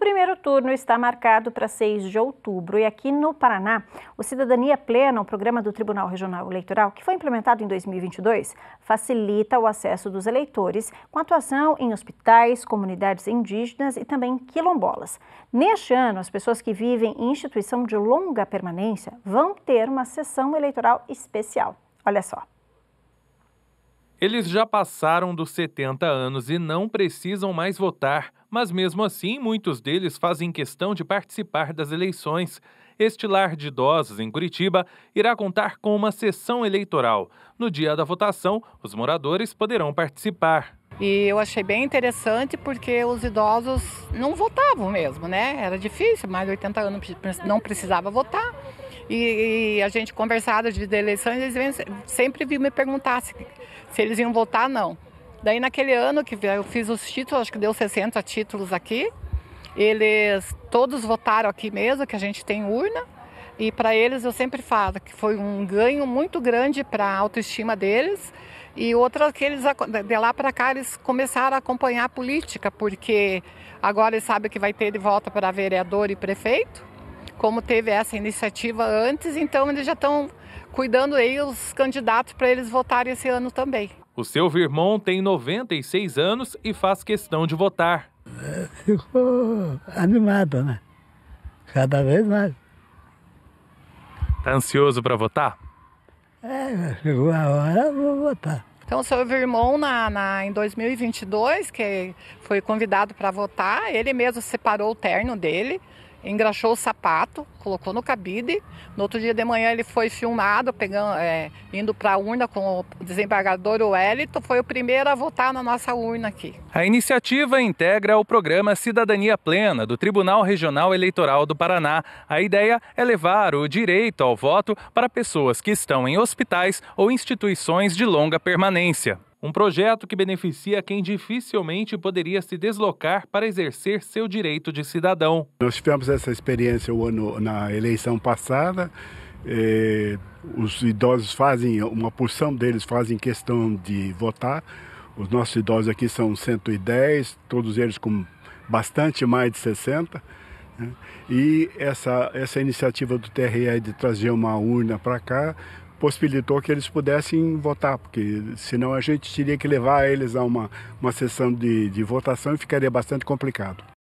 primeiro turno está marcado para 6 de outubro e aqui no Paraná, o Cidadania Plena, um programa do Tribunal Regional Eleitoral que foi implementado em 2022, facilita o acesso dos eleitores com atuação em hospitais, comunidades indígenas e também quilombolas. Neste ano, as pessoas que vivem em instituição de longa permanência vão ter uma sessão eleitoral especial. Olha só. Eles já passaram dos 70 anos e não precisam mais votar, mas mesmo assim muitos deles fazem questão de participar das eleições. Este lar de idosos em Curitiba irá contar com uma sessão eleitoral. No dia da votação, os moradores poderão participar. E eu achei bem interessante porque os idosos não votavam mesmo, né? Era difícil, mais de 80 anos não precisava votar. E, e a gente conversava de eleições, eles vêm, sempre vinham me perguntar se, se eles iam votar não. Daí naquele ano que eu fiz os títulos, acho que deu 60 títulos aqui. Eles todos votaram aqui mesmo, que a gente tem urna. E para eles eu sempre falo que foi um ganho muito grande para a autoestima deles. E outra que eles de lá para cá eles começaram a acompanhar a política, porque agora eles sabem que vai ter de volta para vereador e prefeito, como teve essa iniciativa antes, então eles já estão cuidando aí os candidatos para eles votarem esse ano também. O seu irmão tem 96 anos e faz questão de votar. Ficou animado, né? Cada vez mais. Tá ansioso para votar? É, chegou a hora, eu vou votar. Então, o irmão na, na, em 2022, que foi convidado para votar, ele mesmo separou o terno dele, engraxou o sapato, colocou no cabide. No outro dia de manhã ele foi filmado, pegando, é, indo para a urna com o desembargador Wellington, foi o primeiro a votar na nossa urna aqui. A iniciativa integra o programa Cidadania Plena do Tribunal Regional Eleitoral do Paraná. A ideia é levar o direito ao voto para pessoas que estão em hospitais ou instituições de longa permanência. Um projeto que beneficia quem dificilmente poderia se deslocar para exercer seu direito de cidadão. Nós tivemos essa experiência o ano, na eleição passada. Eh, os idosos fazem, uma porção deles fazem questão de votar. Os nossos idosos aqui são 110, todos eles com bastante mais de 60. Né? E essa, essa iniciativa do TRE de trazer uma urna para cá possibilitou que eles pudessem votar, porque senão a gente teria que levar eles a uma, uma sessão de, de votação e ficaria bastante complicado.